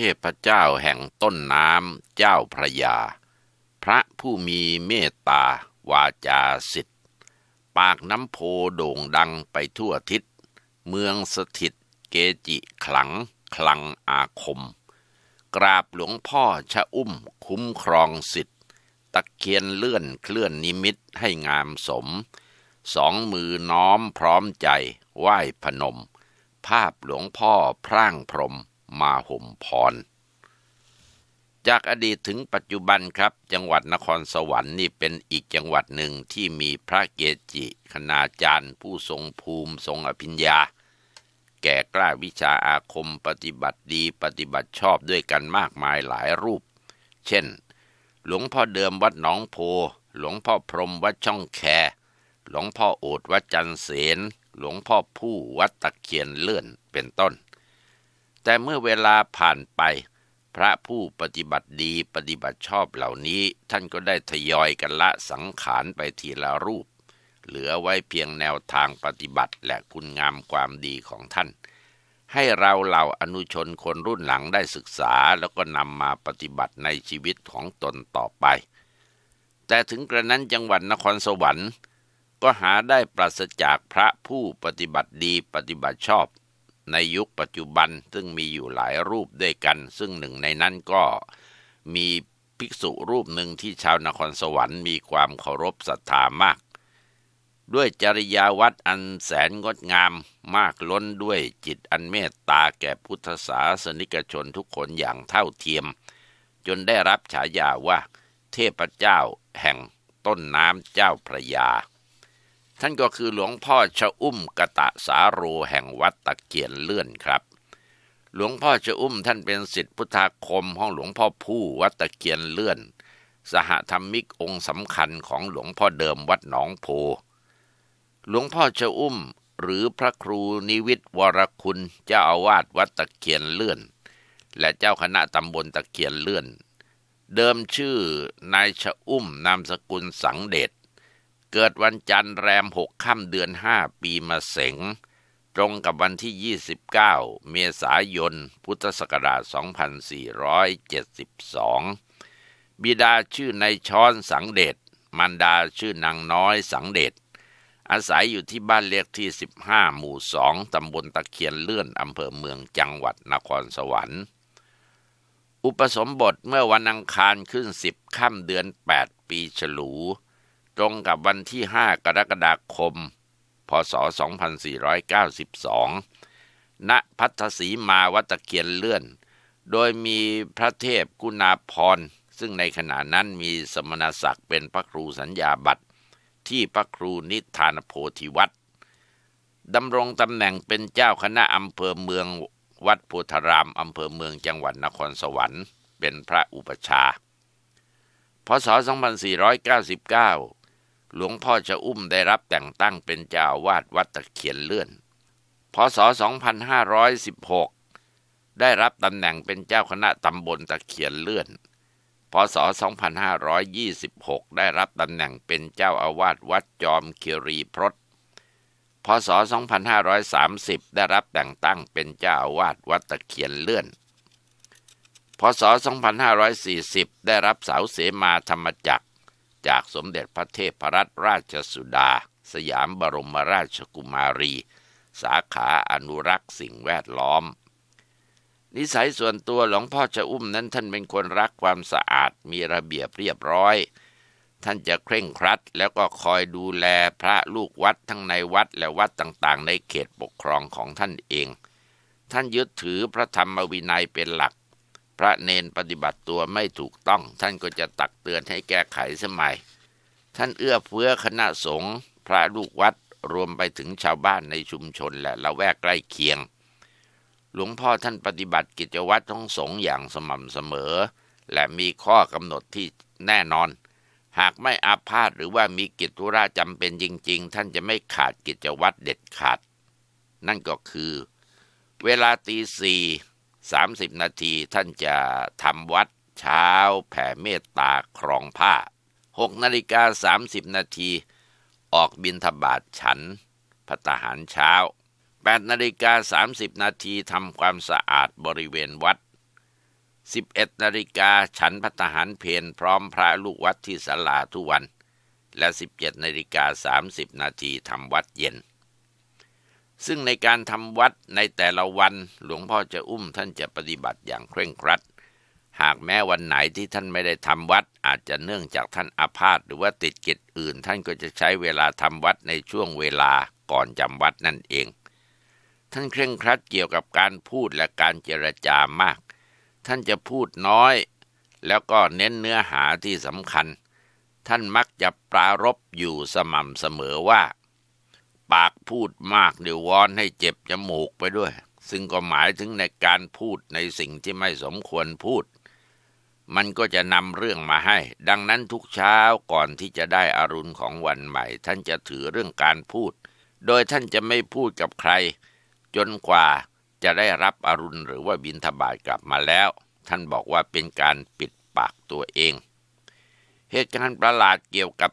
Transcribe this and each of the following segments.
เทพเจ้าแห่งต้นน้ำเจ้าพระยา พระผู้มีเมตตาวาจาสิทธิ์ปากน้ำโพโด่งดังไปทั่วทิศ เมืองสถิตเกจิขลัง คลังอาคม กราบหลวงพ่อชะอุ้มคุ้มครองสิทธิ์ตะเคียนเลื่อนเคลื่อนนิมิตให้งามสม สองมือน้อมพร้อมใจ ไหว้พนม ภาพหลวงพ่อพร่างพรมมาห่มพร จากอดีตถึงปัจจุบันครับ จังหวัดนครสวรรค์นี่เป็นอีกจังหวัดหนึ่งที่มีพระเกจิคณาจารย์ ผู้ทรงภูมิทรงอภิญญา แก่กล้าวิชาอาคมปฏิบัติดีปฏิบัติชอบด้วยกันมากมายหลายรูป เช่น หลวงพ่อเดิมวัดหนองโพ หลวงพ่อพรมวัดช่องแคหลวงพ่อโอดวัดจันเสนหลวงพ่อผู้วัดตะเคียนเลื่อนเป็นต้นแต่เมื่อเวลาผ่านไป พระผู้ปฏิบัติดีปฏิบัติชอบเหล่านี้ท่านก็ได้ทยอยกันละสังขารไปทีละรูป เหลือไว้เพียงแนวทางปฏิบัติและคุณงามความดีของท่าน ให้เราเหล่าอนุชนคนรุ่นหลังได้ศึกษา แล้วก็นำมาปฏิบัติในชีวิตของตนต่อไป แต่ถึงกระนั้นจังหวัดนครสวรรค์ ก็หาได้ปราศจากพระผู้ปฏิบัติดีปฏิบัติชอบในยุคปัจจุบันซึ่งมีอยู่หลายรูปด้วยกัน ซึ่งหนึ่งในนั้นก็มีภิกษุรูปหนึ่งที่ชาวนครสวรรค์มีความเคารพศรัทธามาก ด้วยจริยาวัดอันแสนงดงามมากล้นด้วยจิตอันเมตตาแก่พุทธศาสนิกชนทุกคนอย่างเท่าเทียม จนได้รับฉายาว่าเทพเจ้าแห่งต้นน้ำเจ้าพระยาท่านก็คือหลวงพ่อชะอุ้มกะตะสาโรแห่งวัดตะเกียนเลื่อนครับ หลวงพ่อชะอุ้มท่านเป็นสิทธิพุทธาคมห้องหลวงพ่อผู้วัดตะเกียนเลื่อน สหธรรมิกองค์สำคัญของหลวงพ่อเดิมวัดหนองโพ หลวงพ่อชะอุ้มหรือพระครูนิวิตวรคุณเจ้าอาวาสวัดตะเกียนเลื่อน และเจ้าคณะตำบลตะเกียนเลื่อน เดิมชื่อนายชะอุ้มนามสกุลสังเดชเกิดวันจันทร์แรมหกค่ำเดือนห้าปีมะเสงตรงกับวันที่ 29 เมษายน พุทธศักราช2472 บิดาชื่อนายช้อนสังเดชมันดาชื่อนางน้อยสังเดชอาศัยอยู่ที่บ้านเลขที่ 15 หมู่ 2 ตำบลตะเคียนเลื่อนอำเภอเมืองจังหวัดนครสวรรค์ อุปสมบทเมื่อวันอังคารขึ้น 10ค่ำเดือน 8 ปีฉลูตรงกับวันที่ 5 กรกฎาคม พศ 2492 ณพัทศีมาวัตเกียนเลื่อน โดยมีพระเทพกุณาพร ซึ่งในขณะนั้นมีสมณศักดิ์เป็นพระครูสัญญาบัตรที่พระครูนิธานโพธิวัตรดำรงตำแหน่งเป็นเจ้าคณะอำเภอเมืองวัดโพธารามอำเภอเมืองจังหวัดนครสวรรค์ เป็นพระอุปชา พศ 2499หลวงพ่อจะอุ้มได้รับแต่งตั้งเป็นเจ้าวาดวัดตะเคียนเลื่อน พศ 2516 ได้รับตำแหน่งเป็นเจ้าคณะตำบลตะเคียนเลื่อน พศ 2526 ได้รับตำแหน่งเป็นเจ้าอาวาสวัดจอมคิรีพรต พศ 2530 ได้รับแต่งตั้งเป็นเจ้าอาวาสวัดตะเคียนเลื่อน พศ 2540 ได้รับเสาเสมาธรรมจักรจากสมเด็จพระเทพรรัตนราชสุดาสยามบรมราชกุมารี สาขาอนุรักษ์สิ่งแวดล้อม นิสัยส่วนตัวหลวงพ่อจะอุ้มนั้นท่านเป็นคนรักความสะอาดมีระเบียบเรียบร้อย ท่านจะเคร่งครัดแล้วก็คอยดูแลพระลูกวัดทั้งในวัดและวัดต่างๆ ในเขตปกครองของท่านเอง ท่านยึดถือพระธรรมวินัยเป็นหลักพระเนนปฏิบัติตัวไม่ถูกต้องท่านก็จะตักเตือนให้แก้ไขสมัย ท่านเอื้อเฟื้อคณะสงฆ์พระลูกวัดรวมไปถึงชาวบ้านในชุมชนและละแวกใกล้เคียง หลวงพ่อท่านปฏิบัติกิจวัตรท้องสงฆ์อย่างสม่ำเสมอ และมีข้อกำหนดที่แน่นอน หากไม่อาพาธหรือว่ามีกิจธุระจำเป็นจริงๆ ท่านจะไม่ขาดกิจวัตรเด็ดขาด นั่นก็คือ เวลาตีสี่30นาทีท่านจะทำวัดเช้าแผ่เมตตาครองผ้า6นาฬิกา30นาทีออกบินทบาทฉันพัตหารเช้า8นาฬิกา30นาทีทำความสะอาดบริเวณวัด 11นาฬิกาฉันพัตหารเพนพร้อมพระลูกวัดที่สลาทุกวัน และ 17นาฬิกา30นาทีทำวัดเย็นซึ่งในการทำวัดในแต่ละวันหลวงพ่อจะอุ้มท่านจะปฏิบัติอย่างเคร่งครัด หากแม้วันไหนที่ท่านไม่ได้ทำวัด อาจจะเนื่องจากท่านอาพาธหรือว่าติดกิจอื่น ท่านก็จะใช้เวลาทำวัดในช่วงเวลาก่อนจำวัดนั่นเอง ท่านเคร่งครัดเกี่ยวกับการพูดและการเจรจามาก ท่านจะพูดน้อย แล้วก็เน้นเนื้อหาที่สำคัญ ท่านมักจะปรารบอยู่สม่ำเสมอว่าปากพูดมากเดี๋ยววอนให้เจ็บจมูกไปด้วย ซึ่งก็หมายถึงในการพูดในสิ่งที่ไม่สมควรพูดมันก็จะนำเรื่องมาให้ ดังนั้นทุกเช้าก่อนที่จะได้อารุณของวันใหม่ ท่านจะถือเรื่องการพูด โดยท่านจะไม่พูดกับใคร จนกว่าจะได้รับอรุณหรือว่าบินทบาทกลับมาแล้ว ท่านบอกว่าเป็นการปิดปากตัวเอง เหตุการณ์ประหลาดเกี่ยวกับ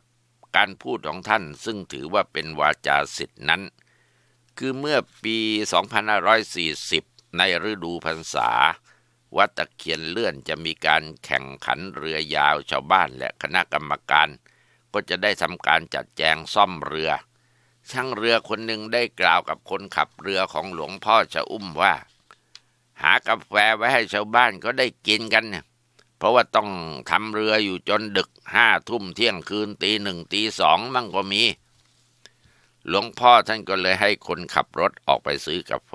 การพูดของท่านซึ่งถือว่าเป็นวาจาสิทธินั้น คือเมื่อปี 2540 ในฤดูพรรษา วัดตะเคียนเลื่อนจะมีการแข่งขันเรือยาวชาวบ้านและคณะกรรมการ ก็จะได้ทำการจัดแจงซ่อมเรือช่างเรือคนหนึ่งได้กล่าวกับคนขับเรือของหลวงพ่อชะอุ้มว่า หากาแฟไว้ให้ชาวบ้านก็ได้กินกันเนี่ยราะว่าต้องทำเรืออยู่จนดึกห้าทุ่มเที่ยงคืนตีหนึ่งตีสองมั่งก็มี หลวงพ่อท่านก็เลยให้คนขับรถออกไปซื้อกาแฟ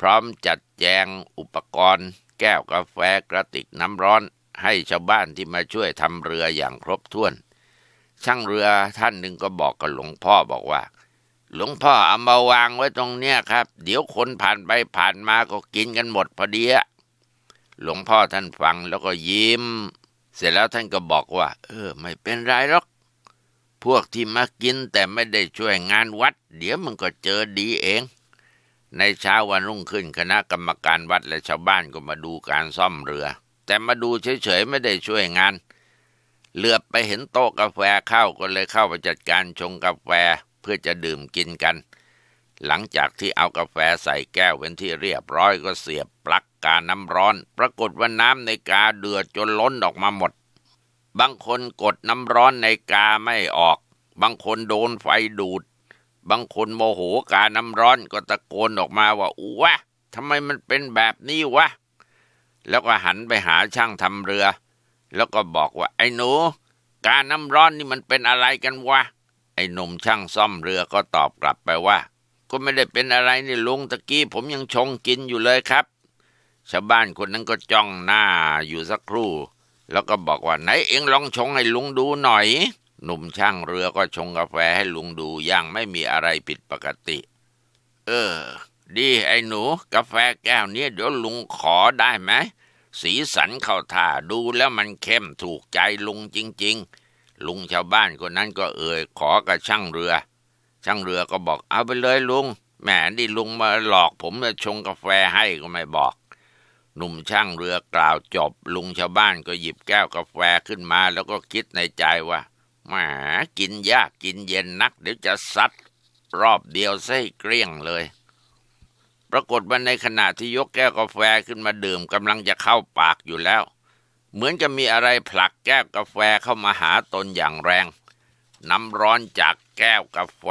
พร้อมจัดแจงอุปกรณ์ แก้วกาแฟกระติกน้ำร้อนให้ชาวบ้านที่มาช่วยทำเรืออย่างครบถ้วน ช่างเรือท่านหนึ่งก็บอกกับหลวงพ่อบอกว่า หลวงพ่อเอามาวางไว้ตรงเนี้ยครับ เดี๋ยวคนผ่านไปผ่านมาก็กินกันหมดพอดีอะหลวงพ่อท่านฟังแล้วก็ยิ้ม เสร็จแล้วท่านก็บอกว่าเออ ไม่เป็นไรหรอก พวกที่มากินแต่ไม่ได้ช่วยงานวัด เดี๋ยวมันก็เจอดีเอง ในเช้าวันรุ่งขึ้นคณะกรรมการวัดและชาวบ้านก็มาดูการซ่อมเรือ แต่มาดูเฉยๆ ไม่ได้ช่วยงานเหลือบไปเห็นโต๊ะกาแฟเข้าก็เลยเข้าไปจัดการชงกาแฟเพื่อจะดื่มกินกัน หลังจากที่เอากาแฟใส่แก้วเป็นที่เรียบร้อยก็เสียบปลั๊กกาน้ำร้อนปรากฏว่าน้ำในกาเดือดจนล้นออกมาหมด บางคนกดน้ำร้อนในกาไม่ออก บางคนโดนไฟดูด บางคนโมโหกาน้ำร้อนก็ตะโกนออกมาว่าอู้วะ ทำไมมันเป็นแบบนี้วะ แล้วก็หันไปหาช่างทำเรือ แล้วก็บอกว่าไอ้หนูกาน้ำร้อนนี่มันเป็นอะไรกันวะ ไอ้หนุ่มช่างซ่อมเรือก็ตอบกลับไปว่าก็ไม่ได้เป็นอะไรนี่ลุงตะกี้ผมยังชงกินอยู่เลยครับชาวบ้านคนนั้นก็จ้องหน้าอยู่สักครู่ แล้วก็บอกว่าไหนเอ็งลองชงให้ลุงดูหน่อย หนุ่มช่างเรือก็ชงกาแฟให้ลุงดูอย่างไม่มีอะไรผิดปกติ เออ ดีไอ้หนู กาแฟแก้วนี้ เดี๋ยวลุงขอได้ไหม สีสันเข้าท่าดูแล้วมันเข้มถูกใจลุงจริงๆลุงชาวบ้านคนนั้นก็เอ่ยขอกับช่างเรือ ช่างเรือก็บอกเอาไปเลยลุง แหมนี่ลุงมาหลอกผมจะชงกาแฟให้ก็ไม่บอกหนุ่มช่างเรือกล่าวจบ ลุงชาวบ้านก็หยิบแก้วกาแฟขึ้นมาแล้วก็คิดในใจว่าแหมกินยากกินเย็นนักเดี๋ยวจะซัดรอบเดียวใส่เกลี้ยงเลย ปรากฏว่าในขณะที่ยกแก้วกาแฟขึ้นมาดื่มกำลังจะเข้าปากอยู่แล้ว เหมือนจะมีอะไรผลักแก้วกาแฟเข้ามาหาตนอย่างแรง น้ำร้อนจากแก้วกาแฟ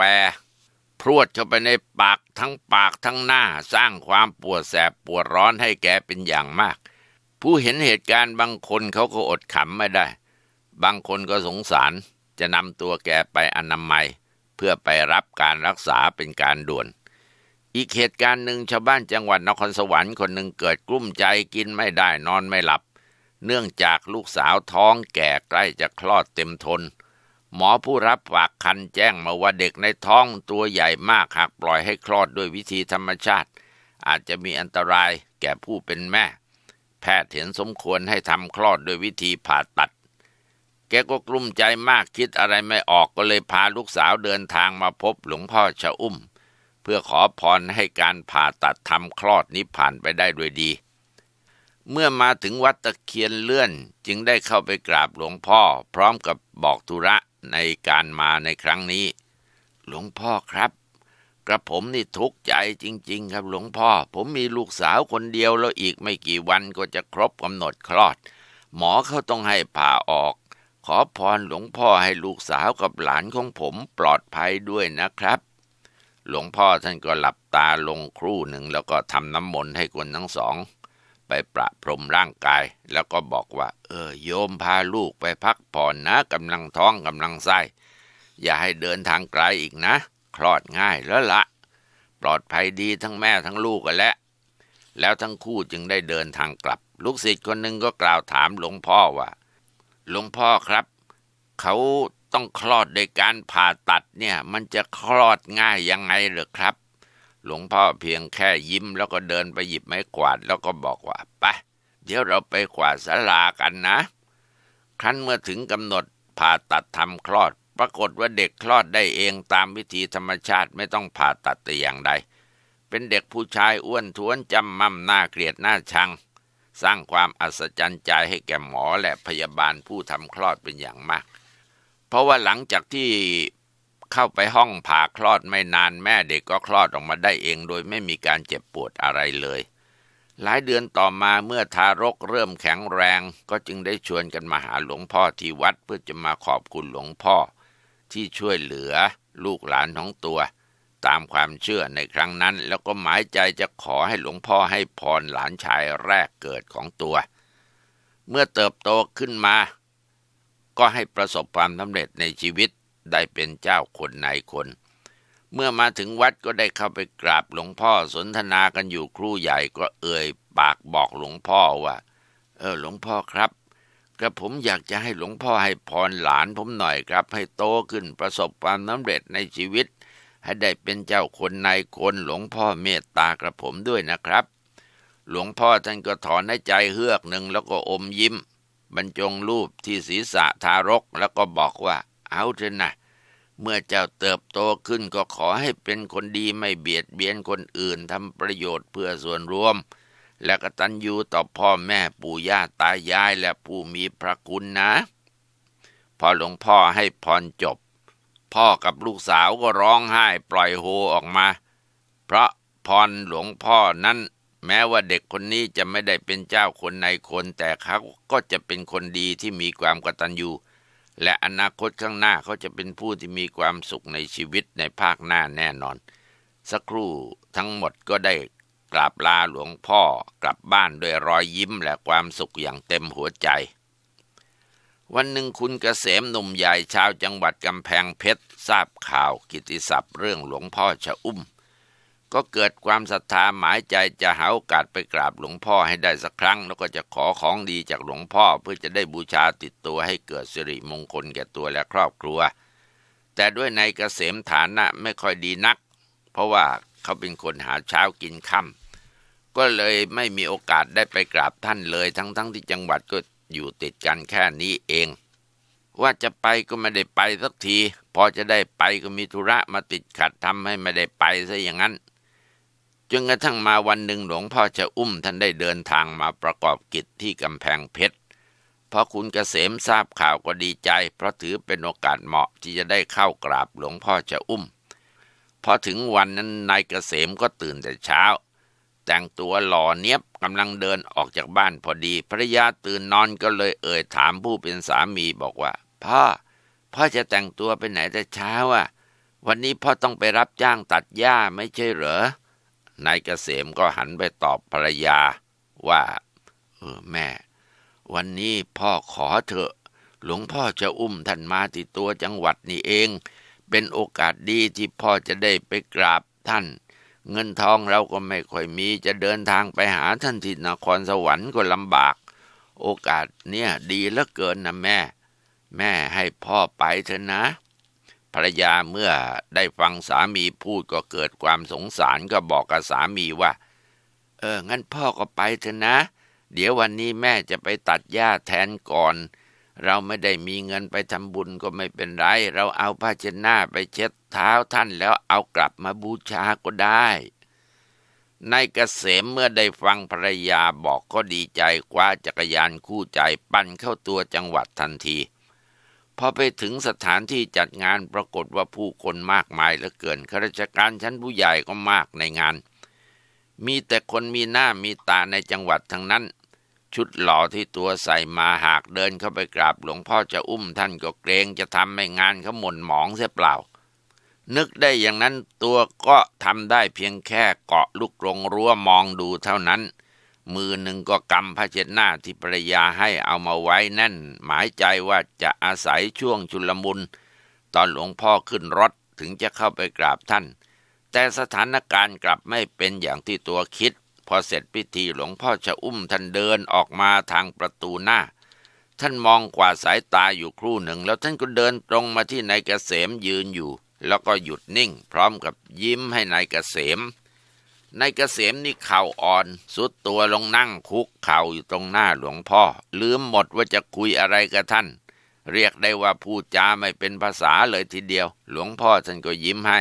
พรวดเข้าไปในปากทั้งปากทั้งหน้าสร้างความปวดแสบปวดร้อนให้แกเป็นอย่างมาก ผู้เห็นเหตุการณ์บางคนเขาก็อดขำไม่ได้ บางคนก็สงสารจะนำตัวแกไปอนามัยเพื่อไปรับการรักษาเป็นการด่วน อีกเหตุการณ์หนึ่งชาวบ้านจังหวัดนครสวรรค์คนหนึ่งเกิดกลุ้มใจกินไม่ได้นอนไม่หลับ เนื่องจากลูกสาวท้องแก่ใกล้จะคลอดเต็มทนหมอผู้รับฝากคันแจ้งมาว่าเด็กในท้องตัวใหญ่มาก หากปล่อยให้คลอดด้วยวิธีธรรมชาติ อาจจะมีอันตรายแก่ผู้เป็นแม่ แพทย์เห็นสมควรให้ทำคลอดด้วยวิธีผ่าตัด แกก็กลุ้มใจมากคิดอะไรไม่ออกก็เลยพาลูกสาวเดินทางมาพบหลวงพ่อชะอุ้ม เพื่อขอพรให้การผ่าตัดทำคลอดนี้ผ่านไปได้ด้วยดี เมื่อมาถึงวัดตะเคียนเลื่อนจึงได้เข้าไปกราบหลวงพ่อ พร้อมกับบอกธุระในการมาในครั้งนี้ หลวงพ่อครับ กระผมนี่ทุกข์ใจจริงๆ ครับ หลวงพ่อ ผมมีลูกสาวคนเดียว แล้วอีกไม่กี่วันก็จะครบกำหนดคลอด หมอเขาต้องให้ผ่าออก ขอพรหลวงพ่อให้ลูกสาวกับหลานของผมปลอดภัยด้วยนะครับ หลวงพ่อท่านก็หลับตาลงครู่หนึ่งแล้วก็ทำน้ำมนต์ให้คนทั้งสองไปประพรมร่างกาย แล้วก็บอกว่า เออ โยมพาลูกไปพักผ่อนนะกำลังท้องกำลังไส้อย่าให้เดินทางไกลอีกนะ คลอดง่ายแล้วละปลอดภัยดีทั้งแม่ทั้งลูกกันแล้วแล้วทั้งคู่จึงได้เดินทางกลับ ลูกศิษย์คนหนึ่งก็กล่าวถามหลวงพ่อว่าหลวงพ่อครับเขาต้องคลอดโดยการผ่าตัดเนี่ย มันจะคลอดง่ายยังไงหรือครับหลวงพ่อเพียงแค่ยิ้มแล้วก็เดินไปหยิบไม้กวาด แล้วก็บอกว่าไปเดี๋ยวเราไปกวาดสลากันนะ ครั้นเมื่อถึงกำหนดผ่าตัดทำคลอด ปรากฏว่าเด็กคลอดได้เองตามวิธีธรรมชาติไม่ต้องผ่าตัดแต่อย่างใด เป็นเด็กผู้ชายอ้วนท้วนจำมั่มหน้าเกลียดหน้าชัง สร้างความอัศจรรย์ใจให้แก่หมอและพยาบาลผู้ทำคลอดเป็นอย่างมาก เพราะว่าหลังจากที่เข้าไปห้องผ่าคลอดไม่นานแม่เด็กก็คลอดออกมาได้เองโดยไม่มีการเจ็บปวดอะไรเลย หลายเดือนต่อมาเมื่อทารกเริ่มแข็งแรงก็จึงได้ชวนกันมาหาหลวงพ่อที่วัด เพื่อจะมาขอบคุณหลวงพ่อ ที่ช่วยเหลือลูกหลานของตัว ตามความเชื่อในครั้งนั้น แล้วก็หมายใจจะขอให้หลวงพ่อให้พรหลานชายแรกเกิดของตัว เมื่อเติบโตขึ้นมา ก็ให้ประสบความสำเร็จในชีวิตได้เป็นเจ้าคนนายคน เมื่อมาถึงวัดก็ได้เข้าไปกราบหลวงพ่อสนทนากันอยู่ครู่ใหญ่ก็เอ่ยปากบอกหลวงพ่อว่าเออ หลวงพ่อครับกระผมอยากจะให้หลวงพ่อให้พรหลานผมหน่อยครับ ให้โตขึ้นประสบความสำเร็จในชีวิต ให้ได้เป็นเจ้าคนนายคนหลวงพ่อเมตตากระผมด้วยนะครับ หลวงพ่อท่านก็ถอนใใจเฮือกหนึ่งแล้วก็อมยิ้มบรรจงรูปที่ศีรษะทารกแล้วก็บอกว่าเอาเถอะนะเมื่อเจ้าเติบโตขึ้นก็ขอให้เป็นคนดีไม่เบียดเบียนคนอื่นทำประโยชน์เพื่อส่วนรวม และกตัญญูต่อพ่อแม่ปู่ย่าตายายและผู้มีพระคุณนะพอหลวงพ่อให้พรจบ พ่อกับลูกสาวก็ร้องไห้ปล่อยโฮออกมา เพราะพรหลวงพ่อนั้น แม้ว่าเด็กคนนี้จะไม่ได้เป็นเจ้าคนในคนแต่เขาก็จะเป็นคนดีที่มีความกตัญญูและอนาคตข้างหน้าเขาจะเป็นผู้ที่มีความสุขในชีวิตในภาคหน้าแน่นอน สักครู่ทั้งหมดก็ได้กราบลาหลวงพ่อกลับบ้านด้วยรอยยิ้มและความสุขอย่างเต็มหัวใจ วันหนึ่งคุณกเกษมหนุ่มใหญ่ชาวจังหวัดกำแพงเพชรทราบข่าวกิติศัพท์เรื่องหลวงพ่อชะอุ้มก็เกิดความศรัทธาหมายใจจะหาโอกาสไปกราบหลวงพ่อให้ได้สักครั้ง แล้วก็จะขอของดีจากหลวงพ่อเพื่อจะได้บูชาติดตัวให้เกิดสิริมงคลแก่ตัวและครอบครัว แต่ด้วยในกเกษมฐานะไม่ค่อยดีนัก เพราะว่าเขาเป็นคนหาเช้ากินค่ำก็เลยไม่มีโอกาสได้ไปกราบท่านเลยทั้งๆทที่จังหวัดก็อยู่ติดกันแค่นี้เอง ว่าจะไปก็ไม่ได้ไปสักทีพอจะได้ไปก็มีธุระมาติดขัดทำให้ไม่ได้ไปซะอย่างนั้นจนกระทั่งมาวันหนึ่งหลวงพ่อจะอุ้มท่านได้เดินทางมาประกอบกิจที่กำแพงเพชร พอคุณเกษมทราบข่าวก็ดีใจ เพราะถือเป็นโอกาสเหมาะที่จะได้เข้ากราบหลวงพ่อจะอุ้มพอถึงวันนั้นนายเกษมก็ตื่นแต่เช้า แต่งตัวหล่อเนี้ยบกำลังเดินออกจากบ้าน พอดี ภรยาตื่นนอนก็เลยเอ่ยถามผู้เป็นสามีบอกว่า พ่อ พ่อจะแต่งตัวไปไหนแต่เช้าอ่ะวันนี้พ่อต้องไปรับจ้างตัดหญ้าไม่ใช่เหรอนายเกษมก็หันไปตอบภรรยาว่า เออแม่วันนี้พ่อขอเถอะ หลวงพ่อจะอุ้มท่านมาที่ตัวจังหวัดนี่เอง เป็นโอกาสดีที่พ่อจะได้ไปกราบท่าน เงินทองเราก็ไม่ค่อยมีจะเดินทางไปหาท่านที่นครสวรรค์ก็ลำบาก โอกาสเนี่ยดีเหลือเกินนะแม่ แม่ให้พ่อไปเถอะนะภรรยาเมื่อได้ฟังสามีพูดก็เกิดความสงสารก็บอกกับสามีว่า เออ งั้นพ่อก็ไปเถอะนะ เดี๋ยววันนี้แม่จะไปตัดหญ้าแทนก่อน เราไม่ได้มีเงินไปทำบุญก็ไม่เป็นไร เราเอาผ้าเช็ดหน้าไปเช็ดเท้าท่านแล้วเอากลับมาบูชาก็ได้นายเกษมเมื่อได้ฟังภรรยาบอกก็ดีใจคว้าจักรยานคู่ใจปั่นเข้าตัวจังหวัดทันทีพอไปถึงสถานที่จัดงานปรากฏว่าผู้คนมากมายเหลือเกิน ข้าราชการชั้นผู้ใหญ่ก็มากในงาน มีแต่คนมีหน้ามีตาในจังหวัดทั้งนั้น ชุดหล่อที่ตัวใส่มาหากเดินเข้าไปกราบหลวงพ่อจะอุ้มท่านก็เกรงจะทำให้งานเขาหม่นหมองเสียเปล่า นึกได้อย่างนั้นตัวก็ทำได้เพียงแค่เกาะลูกกรงรั้วมองดูเท่านั้นมือหนึ่งก็กำผ้าเช็ดหน้าที่ภรรยาให้เอามาไว้แน่น หมายใจว่าจะอาศัยช่วงชุลมุนตอนหลวงพ่อขึ้นรถถึงจะเข้าไปกราบท่าน แต่สถานการณ์กลับไม่เป็นอย่างที่ตัวคิด พอเสร็จพิธีหลวงพ่อจะอุ้มท่านเดินออกมาทางประตูหน้า ท่านมองกว่าสายตาอยู่ครู่หนึ่งแล้วท่านก็เดินตรงมาที่นายเกษมยืนอยู่ แล้วก็หยุดนิ่ง พร้อมกับยิ้มให้นายเกษมนายเกษมนี่เข่าอ่อนสุดตัวลงนั่งคุกเข่าอยู่ตรงหน้าหลวงพ่อลืมหมดว่าจะคุยอะไรกับท่านเรียกได้ว่าพูดจาไม่เป็นภาษาเลยทีเดียว หลวงพ่อท่านก็ยิ้มให้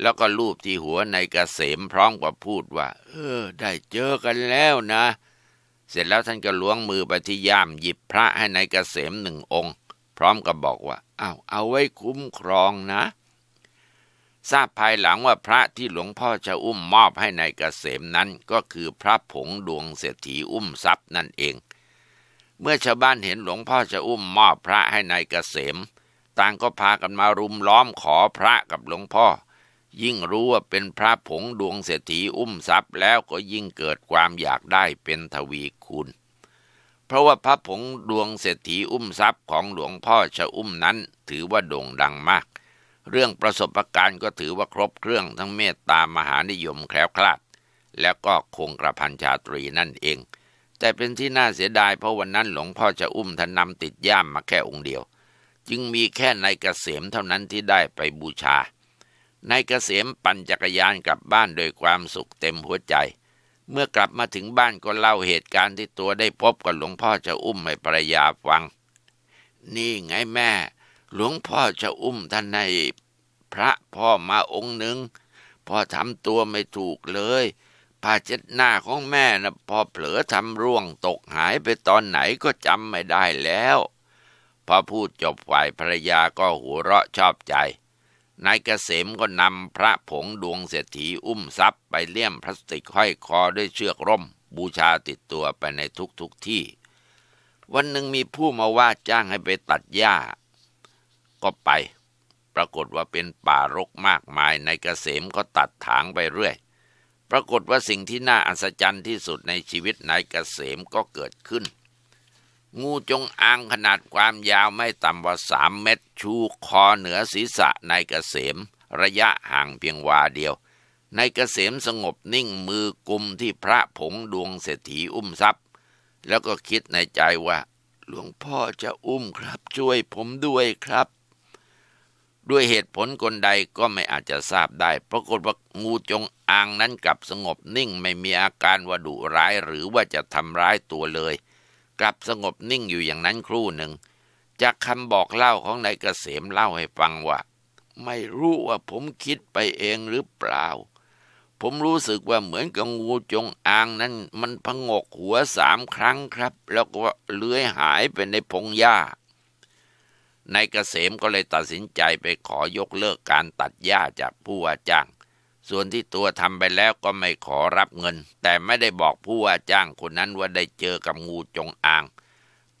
แล้วก็ลูบที่หัวนายเกษมพร้อมกับพูดว่า เออ ได้เจอกันแล้วนะ เสร็จแล้วท่านก็ล้วงมือไปที่ย่ามหยิบพระให้ในายเกษมหนึ่งองค์ พร้อมกับบอกว่าอ้าวเอาไว้คุ้มครองนะทราบภายหลังว่าพระที่หลวงพ่อจะอุ้มมอบให้ในกเกษมนั้นก็คือพระผงดวงเศรษฐีอุ้มทรัพย์นั่นเอง เมื่อชาวบ้านเห็นหลวงพ่อจะอุ้มมอบพระให้ในยเกษม ต่างก็พากันมารุมล้อมขอพระกับหลวงพ่อ ยิ่งรู้ว่าเป็นพระผงดวงเศรษฐีอุ้มทรัพย์แล้วก็ยิ่งเกิดความอยากได้เป็นทวีคูณเพราะว่าพระผงดวงเศรษฐีอุ้มทรัพย์ของหลวงพ่อจะอุ้มนั้นถือว่าโด่งดังมากเรื่องประสบะการณ์ก็ถือว่าครบเครื่องทั้งเมตตา มหานิยมแคล้วคลาด แล้วก็คงกระพันชาตรีนั่นเอง แต่เป็นที่น่าเสียดายเพราะวันนั้นหลวงพ่อจะอุ้มท่านนำติดย่ามมาแค่องค์เดียวจึงมีแค่นายเกษมเท่านั้นที่ได้ไปบูชานายเกษมปั่นจักรยานกลับบ้านโดยความสุขเต็มหัวใจ เมื่อกลับมาถึงบ้านก็เล่าเหตุการณ์ที่ตัวได้พบกับหลวงพ่อจะอุ้มให้ภรรยาฟัง นี่ไงแม่หลวงพ่อจะอุ้มท่านในพระพ่อมาองค์หนึ่ง พ่อทำตัวไม่ถูกเลยผ้าเช็ดหน้าของแม่นะพอเผลอทำร่วงตกหายไปตอนไหนก็จำไม่ได้แล้ว พอพูดจบฝ่ายภรรยาก็หัวเราะชอบใจ นายเกษมก็นำพระผงดวงเศรษฐีอุ้มทรัพย์ไปเลี่ยมพลาสติกห้อยคอด้วยเชือกร่ม บูชาติดตัวไปในทุกๆทที่ วันหนึ่งมีผู้มาว่าจ้างให้ไปตัดหญ้าก็ไป ปรากฏว่าเป็นป่ารกมากมายในกเกษมก็ตัดถางไปเรื่อย ปรากฏว่าสิ่งที่น่าอัศจรรย์ที่สุดในชีวิตนายกเกษมก็เกิดขึ้น งูจงอางขนาดความยาวไม่ต่ำกว่าสามเมตรชูคอเหนือศีรษะนายเกษม ระยะห่างเพียงวาเดียวนายเกษมสงบนิ่งมือกุมที่พระผงดวงเศรษฐีอุ้มทรัพย์ แล้วก็คิดในใจว่า หลวงพ่อจะอุ้มครับช่วยผมด้วยครับด้วยเหตุผลคนใดก็ไม่อาจจะทราบได้ ปรากฏว่างูจงอางนั้นกลับสงบนิ่งไม่มีอาการว่าดุร้ายหรือว่าจะทำร้ายตัวเลย กลับสงบนิ่งอยู่อย่างนั้นครู่หนึ่ง จากคำบอกเล่าของนายเกษมเล่าให้ฟังว่า ไม่รู้ว่าผมคิดไปเองหรือเปล่า ผมรู้สึกว่าเหมือนกับงูจงอางนั้นมันพงกหัวสามครั้งครับ แล้วก็เลื้อยหายไปในพงหญ้านายเกษมก็เลยตัดสินใจไปขอยกเลิกการตัดหญ้าจากผู้ว่าจ้าง ส่วนที่ตัวทำไปแล้วก็ไม่ขอรับเงิน แต่ไม่ได้บอกผู้ว่าจ้างคนนั้นว่าได้เจอกับงูจงอาง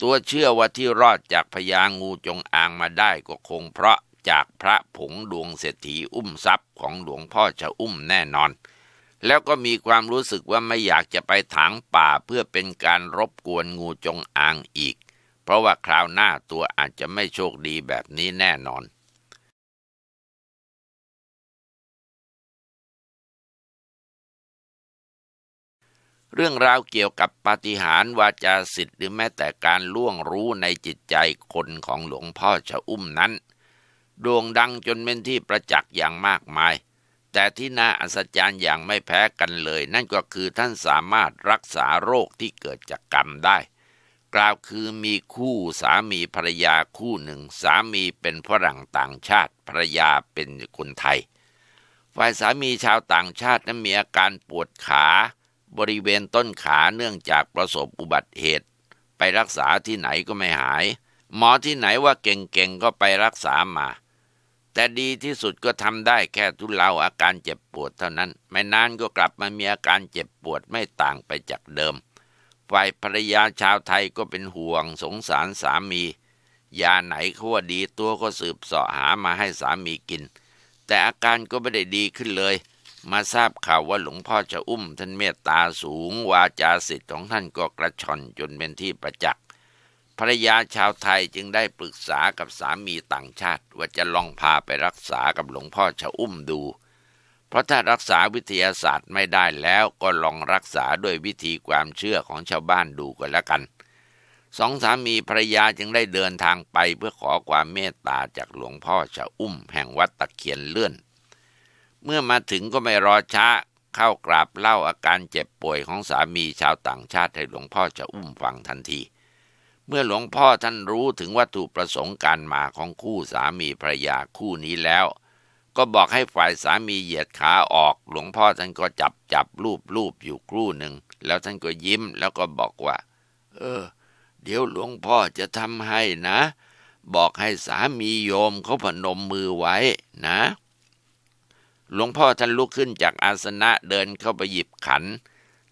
ตัวเชื่อว่าที่รอดจากพยางูจงอางมาได้ก็คงเพราะจากพระผงดวงเศรษฐีอุ้มทรัพย์ของหลวงพ่อชะอุ้มแน่นอน แล้วก็มีความรู้สึกว่าไม่อยากจะไปถางป่าเพื่อเป็นการรบกวนงูจงอางอีกเพราะว่าคราวหน้าตัวอาจจะไม่โชคดีแบบนี้แน่นอน เรื่องราวเกี่ยวกับปาฏิหาริย์วาจาสิทธิ์หรือแม้แต่การล่วงรู้ในจิตใจคนของหลวงพ่อชะอุ้มนั้นโด่งดังจนเป็นที่ประจักษ์อย่างมากมาย แต่ที่น่าอัศจรรย์อย่างไม่แพ้กันเลยนั่นก็คือท่านสามารถรักษาโรคที่เกิดจากกรรมได้กล่าวคือมีคู่สามีภรรยาคู่หนึ่งสามีเป็นฝรั่งต่างชาติภรรยาเป็นคนไทย ฝ่ายสามีชาวต่างชาตินั้นมีอาการปวดขา บริเวณต้นขาเนื่องจากประสบอุบัติเหตุ ไปรักษาที่ไหนก็ไม่หาย หมอที่ไหนว่าเก่ง ๆ ก็ไปรักษามา แต่ดีที่สุดก็ทำได้แค่ทุเลาอาการเจ็บปวดเท่านั้น ไม่นานก็กลับมามีอาการเจ็บปวดไม่ต่างไปจากเดิมฝ่ายภรรยาชาวไทยก็เป็นห่วงสงสารสามี ยาไหนเขาว่าดีตัวก็สืบเสาะหามาให้สามีกิน แต่อาการก็ไม่ได้ดีขึ้นเลย มาทราบข่าวว่าหลวงพ่อจะอุ้มท่านเมตตาสูงวาจาสิทธิ์ของท่านก็กระชอนจนเป็นที่ประจักษ์ภรรยาชาวไทยจึงได้ปรึกษากับสามีต่างชาติว่าจะลองพาไปรักษากับหลวงพ่อชะอุ้มดูเพราะถ้ารักษาวิทยาศาสตร์ไม่ได้แล้วก็ลองรักษาด้วยวิธีความเชื่อของชาวบ้านดูก็แล้วกัน สองสามีภรยาจึงได้เดินทางไปเพื่อขอความเมตตาจากหลวงพ่อชะอุ้มแห่งวัดตะเคียนเลื่อน เมื่อมาถึงก็ไม่รอช้าเข้ากราบเล่าอาการเจ็บป่วยของสามีชาวต่างชาติให้หลวงพ่อชะอุ้มฟังทันที เมื่อหลวงพ่อท่านรู้ถึงวัตถุประสงค์การมาของคู่สามีภรยาคู่นี้แล้วก็บอกให้ฝ่ายสามีเหยียดขาออก หลวงพ่อท่านก็จับจับรูปรูปอยู่ครู่หนึ่งแล้วท่านก็ยิ้มแล้วก็บอกว่า เออ เดี๋ยวหลวงพ่อจะทำให้นะ บอกให้สามีโยมเขาพนมมือไว้ นะ หลวงพ่อท่านลุกขึ้นจากอาสนะเดินเข้าไปหยิบขัน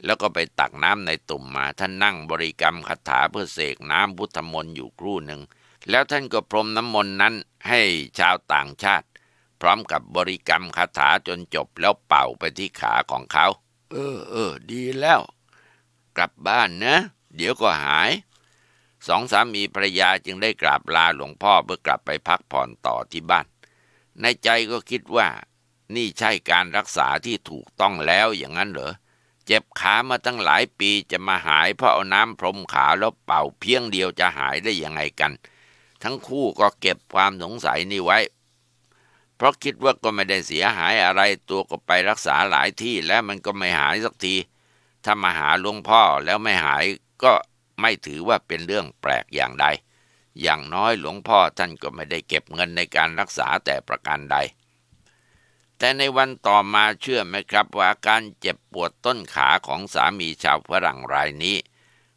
แล้วก็ไปตักน้ำในตุ่มมา ท่านนั่งบริกรรมคาถาเพื่อเสกน้ำพุทธมนต์อยู่ครู่หนึ่งแล้วท่านก็พรมน้ำมนต์นั้น ให้ชาวต่างชาติพร้อมกับบริกรรมคาถาจนจบแล้วเป่าไปที่ขาของเขา เออเออ ดีแล้ว กลับบ้านนะ เดี๋ยวก็หาย สองสามีภรรยาจึงได้กราบลาหลวงพ่อเพื่อกลับไปพักผ่อนต่อที่บ้าน ในใจก็คิดว่า นี่ใช่การรักษาที่ถูกต้องแล้วอย่างนั้นเหรอ เจ็บขามาตั้งหลายปีจะมาหายเพราะเอาน้ำพรมขาแล้วเป่าเพียงเดียวจะหายได้ยังไงกัน ทั้งคู่ก็เก็บความสงสัยนี้ไว้เพราะคิดว่าก็ไม่ได้เสียหายอะไรตัวก็ไปรักษาหลายที่แล้วมันก็ไม่หายสักทีถ้ามาหาหลวงพ่อแล้วไม่หายก็ไม่ถือว่าเป็นเรื่องแปลกอย่างใด อย่างน้อยหลวงพ่อท่านก็ไม่ได้เก็บเงินในการรักษาแต่ประการใด แต่ในวันต่อมาเชื่อไหมครับ ว่าอาการเจ็บปวดต้นขาของสามีชาวฝรั่งรายนี้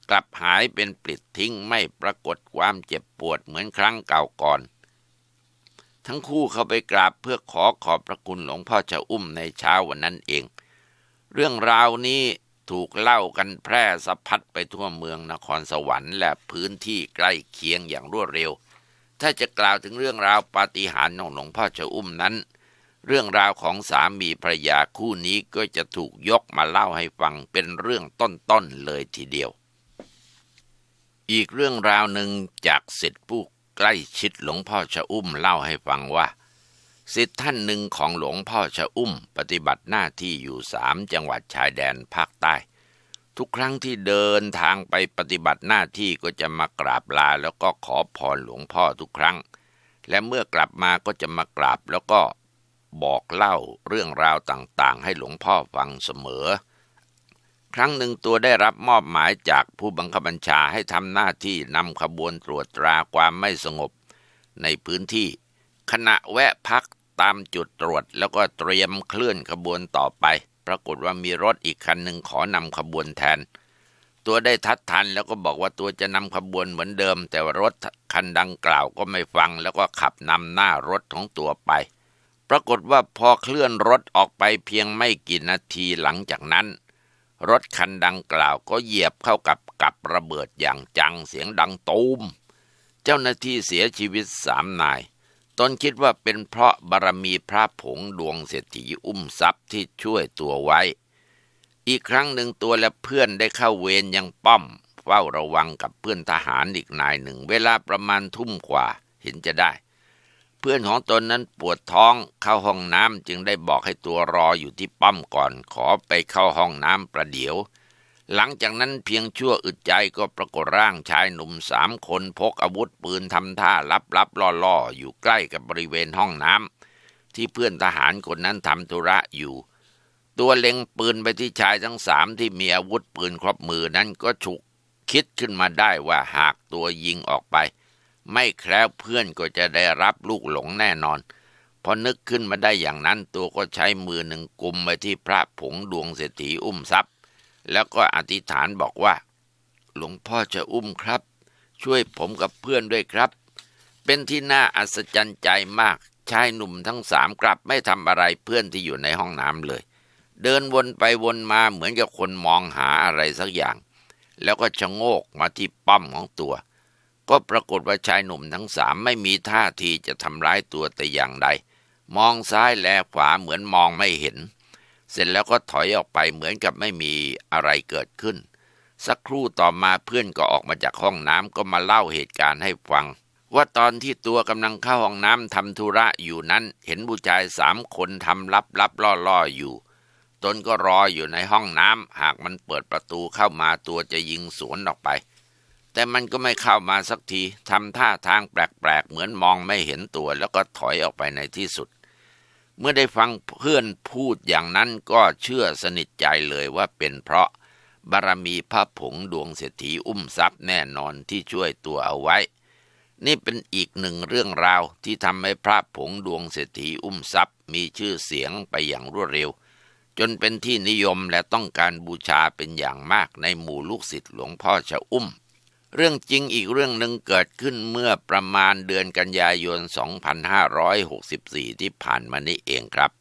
กลับหายเป็นปลิดทิ้งไม่ปรากฏความเจ็บปวดเหมือนครั้งเก่าก่อนทั้งคู่เข้าไปกราบเพื่อขอขอบพระคุณหลวงพ่อจะอุ้มในเช้าวันนั้นเอง เรื่องราวนี้ถูกเล่ากันแพร่สะพัดไปทั่วเมืองนครสวรรค์และพื้นที่ใกล้เคียงอย่างรวดเร็ว ถ้าจะกล่าวถึงเรื่องราวปาฏิหาริย์ของหลวงพ่อจะอุ้มนั้น เรื่องราวของสามีภรรยาคู่นี้ก็จะถูกยกมาเล่าให้ฟังเป็นเรื่องต้นๆเลยทีเดียว อีกเรื่องราวหนึ่งจากสิทธิผู้ใกล้ชิดหลวงพ่อชะอุ้มเล่าให้ฟังว่าสิทธิ์ท่านหนึ่งของหลวงพ่อชะอุ้ม ปฏิบัติหน้าที่อยู่สามจังหวัดชายแดนภาคใต้ ทุกครั้งที่เดินทางไปปฏิบัติหน้าที่ก็จะมากราบลาแล้วก็ขอพรหลวงพ่อทุกครั้ง และเมื่อกลับมาก็จะมากราบแล้วก็บอกเล่าเรื่องราวต่างๆ ให้หลวงพ่อฟังเสมอครั้งหนึ่งตัวได้รับมอบหมายจากผู้บังคับบัญชาให้ทำหน้าที่นำขบวนตรวจตราความไม่สงบในพื้นที่ ขณะแวะพักตามจุดตรวจแล้วก็เตรียมเคลื่อนขบวนต่อไป ปรากฏว่ามีรถอีกคันหนึ่งขอนำขบวนแทน ตัวได้ทัดทันแล้วก็บอกว่าตัวจะนำขบวนเหมือนเดิม แต่ว่ารถคันดังกล่าวก็ไม่ฟังแล้วก็ขับนำหน้ารถของตัวไป ปรากฏว่าพอเคลื่อนรถออกไปเพียงไม่กี่นาทีหลังจากนั้นรถคันดังกล่าวก็เหยียบเข้ากับกับระเบิดอย่างจังเสียงดังตูมเจ้าหน้าที่เสียชีวิตสามนาย ตนคิดว่าเป็นเพราะบารมีพระผงดวงเศรษฐีอุ้มทรัพย์ที่ช่วยตัวไว้ อีกครั้งหนึ่งตัวและเพื่อนได้เข้าเวรยังป้อม เฝ้าระวังกับเพื่อนทหารอีกนายหนึ่ง เวลาประมาณทุ่มกว่าเห็นจะได้พื่อนของตนนั้นปวดท้องเข้าห้องน้ำจึงได้บอกให้ตัวรออยู่ที่ปั๊มก่อนขอไปเข้าห้องน้ำประเดี๋ยว หลังจากนั้นเพียงชั่วอึดใจก็ปรากฏร่างชายหนุ่มสามคนพกอาวุธปืนทำท่าลับลล่อๆออยู่ใกล้กับบริเวณห้องน้ำที่เพื่อนทหารคนนั้นทำธุระอยู่ ตัวเล็งปืนไปที่ชายทั้งสามที่มีอาวุธปืนครบมือนั้นก็ฉุกคิดขึ้นมาได้ว่าหากตัวยิงออกไปไม่แคล้วเพื่อนก็จะได้รับลูกหลงแน่นอน พอนึกขึ้นมาได้อย่างนั้น ตัวก็ใช้มือหนึ่งกุมไปที่พระผงดวงเศรษฐีอุ้มทรัพย์ แล้วก็อธิษฐานบอกว่า หลวงพ่อจะอุ้มครับ ช่วยผมกับเพื่อนด้วยครับ เป็นที่น่าอัศจรรย์ใจมาก ชายหนุ่มทั้งสามกลับไม่ทำอะไรเพื่อนที่อยู่ในห้องน้ำเลย เดินวนไปวนมาเหมือนกับคนมองหาอะไรสักอย่าง แล้วก็ชะโงกมาที่ป้อมของตัวก็ปรากฏว่าชายหนุ่มทั้งสามไม่มีท่าทีจะทำร้ายตัวแต่อย่างใด มองซ้ายแลขวาเหมือนมองไม่เห็น เสร็จแล้วก็ถอยออกไปเหมือนกับไม่มีอะไรเกิดขึ้น สักครู่ต่อมาเพื่อนก็ออกมาจากห้องน้ำก็มาเล่าเหตุการณ์ให้ฟัง ว่าตอนที่ตัวกำลังเข้าห้องน้ำทำธุระอยู่นั้นเห็นผู้ชายสามคนทำลับลับล่อล่ออยู่ตนก็รออยู่ในห้องน้ำหากมันเปิดประตูเข้ามาตัวจะยิงสวนออกไปแต่มันก็ไม่เข้ามาสักที ทำท่าทางแปลกๆ เหมือนมองไม่เห็นตัวแล้วก็ถอยออกไปในที่สุด เมื่อได้ฟังเพื่อนพูดอย่างนั้นก็เชื่อสนิทใจเลยว่าเป็นเพราะบารมีพระผงดวงเศรษฐีอุ้มทรัพย์แน่นอนที่ช่วยตัวเอาไว้ นี่เป็นอีกหนึ่งเรื่องราวที่ทำให้พระผงดวงเศรษฐีอุ้มทรัพย์มีชื่อเสียงไปอย่างรวดเร็ว จนเป็นที่นิยมและต้องการบูชาเป็นอย่างมากในหมู่ลูกศิษย์หลวงพ่อชะอุ้มเรื่องจริงอีกเรื่องหนึ่งเกิดขึ้นเมื่อประมาณเดือนกันยายน 2564 ที่ผ่านมานี้เองครับ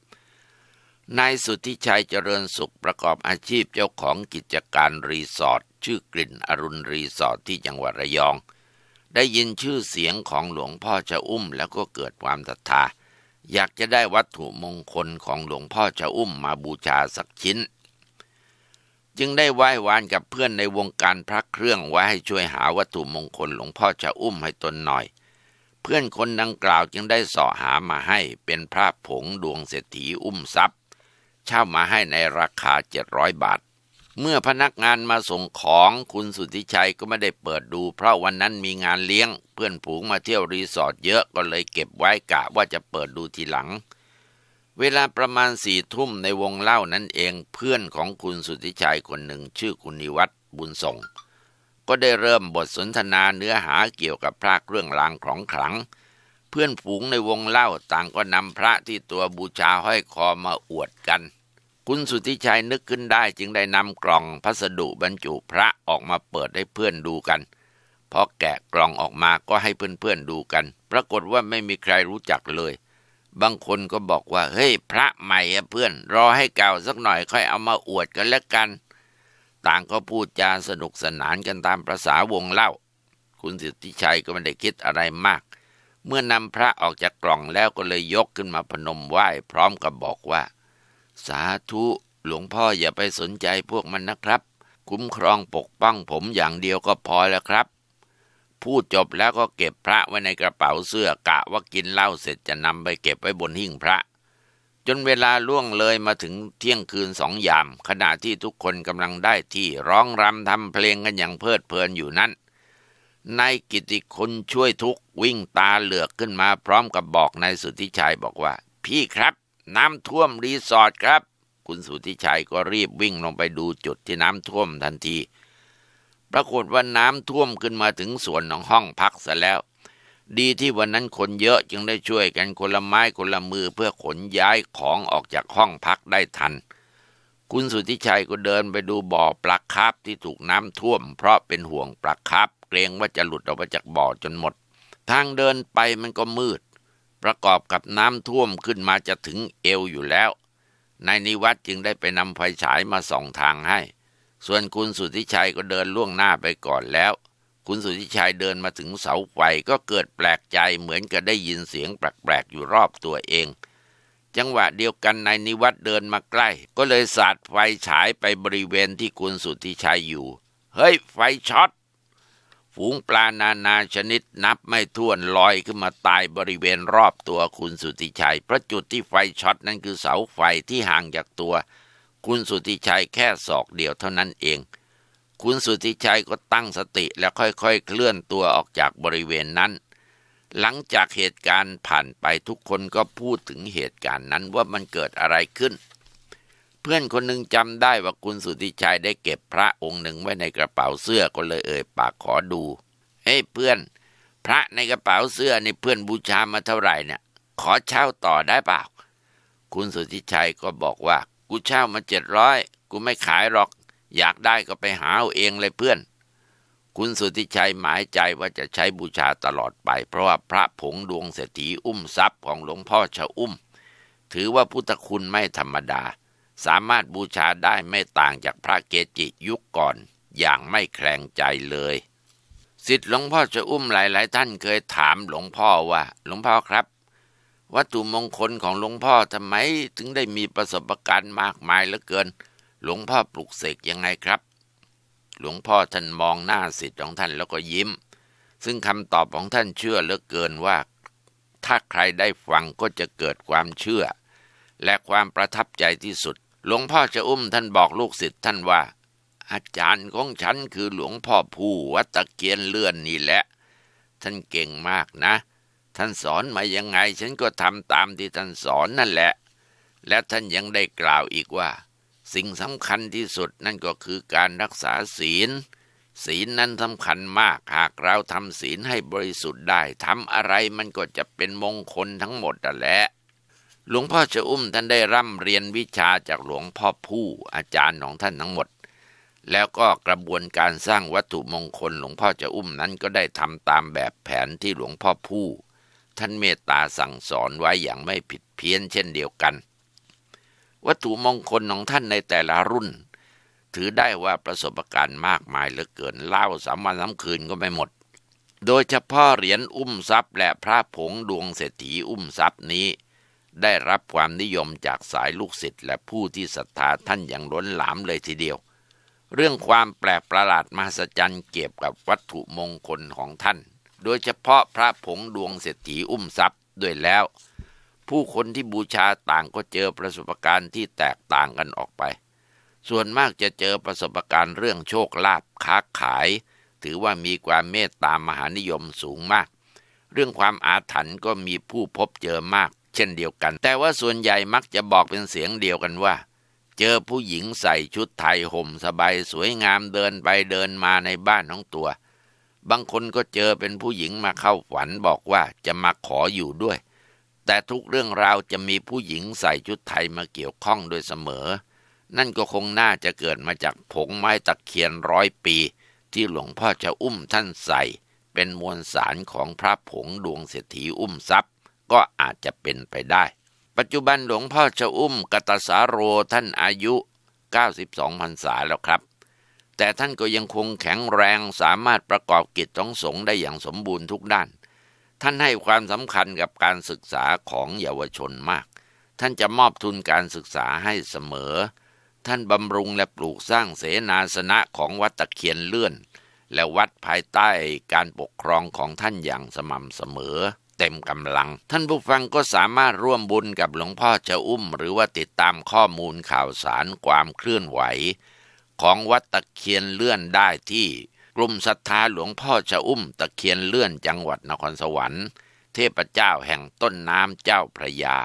นายสุทธิชัยเจริญสุขประกอบอาชีพเจ้าของกิจการรีสอร์ทชื่อกลิ่นอรุณรีสอร์ทที่จังหวัดระยอง ได้ยินชื่อเสียงของหลวงพ่อชะอุ้มแล้วก็เกิดความศรัทธาอยากจะได้วัตถุมงคลของหลวงพ่อชะอุ้มมาบูชาสักชิ้นจึงได้ไหว้วานกับเพื่อนในวงการพระเครื่องไว้ให้ช่วยหาวัตถุมงคลหลวงพ่อจะอุ้มให้ตนหน่อย เพื่อนคนดังกล่าวจึงได้สอหามาให้เป็นพระผงดวงเศรษฐีอุ้มทรัพย์ เช่ามาให้ในราคาเจ็ดร้อยบาท เมื่อพนักงานมาส่งของคุณสุทธิชัยก็ไม่ได้เปิดดูเพราะวันนั้นมีงานเลี้ยง เพื่อนผูงมาเที่ยวรีสอร์ทเยอะก็เลยเก็บไว้กะว่าจะเปิดดูทีหลังเวลาประมาณสี่ทุ่มในวงเล่านั้นเองเพื่อนของคุณสุธิชัยคนหนึ่งชื่อคุณนิวัตบุญส่ง ก็ได้เริ่มบทสนทนาเนื้อหาเกี่ยวกับพระเครื่องรางของขลัง เพื่อนฝูงในวงเล่าต่างก็นำพระที่ตัวบูชาห้อยคอมาอวดกัน คุณสุธิชัยนึกขึ้นได้จึงได้นำกล่องพัสดุบรรจุพระออกมาเปิดให้เพื่อนดูกันพอแกะกล่องออกมาก็ให้เพื่อนๆดูกัน ปรากฏว่าไม่มีใครรู้จักเลยบางคนก็บอกว่า เฮ้ยพระใหม่อะเพื่อน รอให้เก่าสักหน่อยค่อยเอามาอวดกันแล้วกัน ต่างก็พูดจาสนุกสนานกันตามประษาวงเล่า คุณสิทธิชัยก็ไม่ได้คิดอะไรมาก เมื่อนำพระออกจากกล่องแล้วก็เลยยกขึ้นมาพนมไหว้ พร้อมกับบอกว่า สาธุหลวงพ่ออย่าไปสนใจพวกมันนะครับ คุ้มครองปกป้องผมอย่างเดียวก็พอแล้วครับพูดจบแล้วก็เก็บพระไว้ในกระเป๋าเสื้อกะว่ากินเหล้าเสร็จจะนำไปเก็บไว้บนหิ้งพระ จนเวลาล่วงเลยมาถึงเที่ยงคืนสองยาม ขณะที่ทุกคนกำลังได้ที่ร้องรำทำเพลงกันอย่างเพลิดเพลินอยู่นั้นนายกิติคุณช่วยทุกวิ่งตาเหลือกขึ้นมาพร้อมกับบอกนายสุธิชัยบอกว่า พี่ครับ น้ำท่วมรีสอร์ทครับ คุณสุธิชัยก็รีบวิ่งลงไปดูจุดที่น้ำท่วมทันทีปรากฏว่าน้ำท่วมขึ้นมาถึงส่วนของห้องพักซะแล้ว ดีที่วันนั้นคนเยอะจึงได้ช่วยกันคนละไม้คนละมือเพื่อขนย้ายของออกจากห้องพักได้ทัน คุณสุทธิชัยก็เดินไปดูบ่อปลาคาราบที่ถูกน้ำท่วม เพราะเป็นห่วงปลาคาราบเกรงว่าจะหลุดออกมาจากบ่อจนหมด ทางเดินไปมันก็มืด ประกอบกับน้ำท่วมขึ้นมาจะถึงเอวอยู่แล้วนายนิวัตจึงได้ไปนำไฟฉายมาส่องทางให้ส่วนคุณสุทธิชัยก็เดินล่วงหน้าไปก่อนแล้ว คุณสุทธิชัยเดินมาถึงเสาไฟก็เกิดแปลกใจเหมือนกับได้ยินเสียงแปลกๆอยู่รอบตัวเอง จังหวะเดียวกันนายนิวัตเดินมาใกล้ก็เลยสาดไฟฉายไปบริเวณที่คุณสุทธิชัยอยู่ เฮ้ย ไฟช็อต ฝูงปลานานาชนิดนับไม่ถ้วนลอยขึ้นมาตายบริเวณรอบตัวคุณสุธิชัยเพราะจุดที่ไฟช็อตนั้นคือเสาไฟที่ห่างจากตัวคุณสุติชัยแค่ศอกเดียวเท่านั้นเอง คุณสุติชัยก็ตั้งสติแล้วค่อยๆเคลื่อนตัวออกจากบริเวณนั้น หลังจากเหตุการณ์ผ่านไปทุกคนก็พูดถึงเหตุการณ์ นั้นว่ามันเกิดอะไรขึ้น เพื่อนคนหนึ่งจำได้ว่าคุณสุติชัยได้เก็บพระองค์หนึ่งไว้ในกระเป๋าเสื้อก็เลยเอ่ยปากขอดู เฮ้ยเพื่อน พระในกระเป๋าเสื้อในเพื่อนบูชามาเท่าไหร่เนี่ย ขอเช่าต่อได้เปล่า คุณสุธิชัยก็บอกว่ากูเช่ามาเจ็ดร้อยกูไม่ขายหรอก อยากได้ก็ไปหาเอาเองเลยเพื่อน คุณสุธิชัยหมายใจว่าจะใช้บูชาตลอดไปเพราะว่าพระผงดวงเศรษฐีอุ้มทรัพย์ของหลวงพ่อชะอุ้ม ถือว่าพุทธคุณไม่ธรรมดา สามารถบูชาได้ไม่ต่างจากพระเกจิยุคก่อนอย่างไม่แคลงใจเลยสิทธิหลวงพ่อชะอุ้มหลายๆ ท่านเคยถามหลวงพ่อว่าหลวงพ่อครับวัตถุมงคลของหลวงพ่อทำไม ถึงได้มีประสบการณ์มากมายเหลือเกิน หลวงพ่อปลุกเสกยังไงครับ หลวงพ่อท่านมองหน้าสิทธิ์ของท่านแล้วก็ยิ้ม ซึ่งคำตอบของท่านเชื่อเหลือเกินว่า ถ้าใครได้ฟังก็จะเกิดความเชื่อ และความประทับใจที่สุด หลวงพ่อจะอุ้มท่านบอกลูกศิษย์ท่านว่า อาจารย์ของฉันคือหลวงพ่อผู้วัตะเกียนเลื่อนนี่แหละ ท่านเก่งมากนะเท่านสอนมายังไง ฉันก็ทำตามที่ท่านสอนนั่นแหละ และท่านยังได้กล่าวอีกว่า สิ่งสำคัญที่สุดนั่นก็คือการรักษาศีล ศีลนั้นสำคัญมากหากเราทำศีลให้บริสุทธิ์ได้ทำอะไรมันก็จะเป็นมงคลทั้งหมด่แหละหลวงพ่อจะอุ้มท่านได้ร่ำเรียนวิชาจากหลวงพ่อผู้ อาจารย์ของท่านทั้งหมด แล้วก็กระบวนการสร้างวัตถุมงคลหลวงพ่อจะอุ้มนั้นก็ได้ทำตามแบบแผนที่หลวงพ่อผู้ท่านเมตตาสั่งสอนไว้อย่างไม่ผิดเพี้ยนเช่นเดียวกัน วัตถุมงคลของท่านในแต่ละรุ่นถือได้ว่าประสบการณ์มากมายเหลือเกินเล่าสามวันสาคืนก็ไม่หมด โดยเฉพาะเหรียญอุ้มทรัพย์และพระผงดวงเศรษฐีอุ้มทรัพย์นี้ ได้รับความนิยมจากสายลูกศิษย์และผู้ที่ศรัทธาท่านอย่างล้นหลามเลยทีเดียว เรื่องความแปลกประหลาดมหัศจรรย์เกี่ยวกับวัตถุมงคลของท่านโดยเฉพาะพระผงดวงเศรษฐีอุ้มทรัพย์ด้วยแล้ว ผู้คนที่บูชาต่างก็เจอประสบการณ์ที่แตกต่างกันออกไป ส่วนมากจะเจอประสบการณ์เรื่องโชคลาภค้าขาย ถือว่ามีความเมตตามหานิยมสูงมาก เรื่องความอาถรรพ์ก็มีผู้พบเจอมาก เช่นเดียวกัน แต่ว่าส่วนใหญ่มักจะบอกเป็นเสียงเดียวกันว่า เจอผู้หญิงใส่ชุดไทยห่มสบายสวยงามเดินไปเดินมาในบ้านของตัวบางคนก็เจอเป็นผู้หญิงมาเข้าฝันบอกว่าจะมาขออยู่ด้วย แต่ทุกเรื่องราวจะมีผู้หญิงใส่ชุดไทยมาเกี่ยวข้องโดยเสมอ นั่นก็คงน่าจะเกิดมาจากผงไม้ตะเคียนร้อยปี ที่หลวงพ่อจะอุ้มท่านใส่เป็นมวลสารของพระผงดวงเศรษฐีอุ้มทรัพย์ ก็อาจจะเป็นไปได้ ปัจจุบันหลวงพ่อจะอุ้มกตสาโรท่านอายุ92พรรษาแล้วครับแต่ท่านก็ยังคงแข็งแรงสามารถประกอบกิจของสงฆ์ได้อย่างสมบูรณ์ทุกด้าน ท่านให้ความสำคัญกับการศึกษาของเยาวชนมาก ท่านจะมอบทุนการศึกษาให้เสมอ ท่านบำรุงและปลูกสร้างเสนาสนะของวัดตะเคียนเลื่อนและวัดภายใต้การปกครองของท่านอย่างสม่ำเสมอ เต็มกำลัง ท่านผู้ฟังก็สามารถร่วมบุญกับหลวงพ่อเจ้าอุ้มหรือว่าติดตามข้อมูลข่าวสารความเคลื่อนไหวของวัดตะเคียนเลื่อนได้ที่ กลุ่มศรัทธาหลวงพ่อชะอุ้มตะเคียนเลื่อนจังหวัดนครสวรรค์ เทพเจ้าแห่งต้นน้ำเจ้าพระยา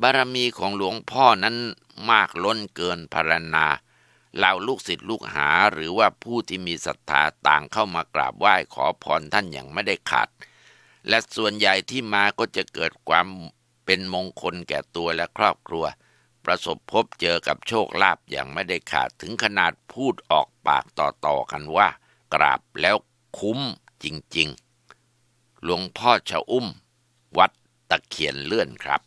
บารมีของหลวงพ่อนั้นมากล้นเกินพรรณนาเหล่าลูกศิษย์ลูกหาหรือว่าผู้ที่มีศรัทธาต่างเข้ามากราบไหว้ขอพรท่านอย่างไม่ได้ขาดและส่วนใหญ่ที่มาก็จะเกิดความเป็นมงคลแก่ตัวและครอบครัวประสบพบเจอกับโชคลาภอย่างไม่ได้ขาดถึงขนาดพูดออกปากต่อๆกันว่ากราบแล้วคุ้มจริงๆ หลวงพ่อชะอุ้มวัดตะเคียนเลื่อนครับ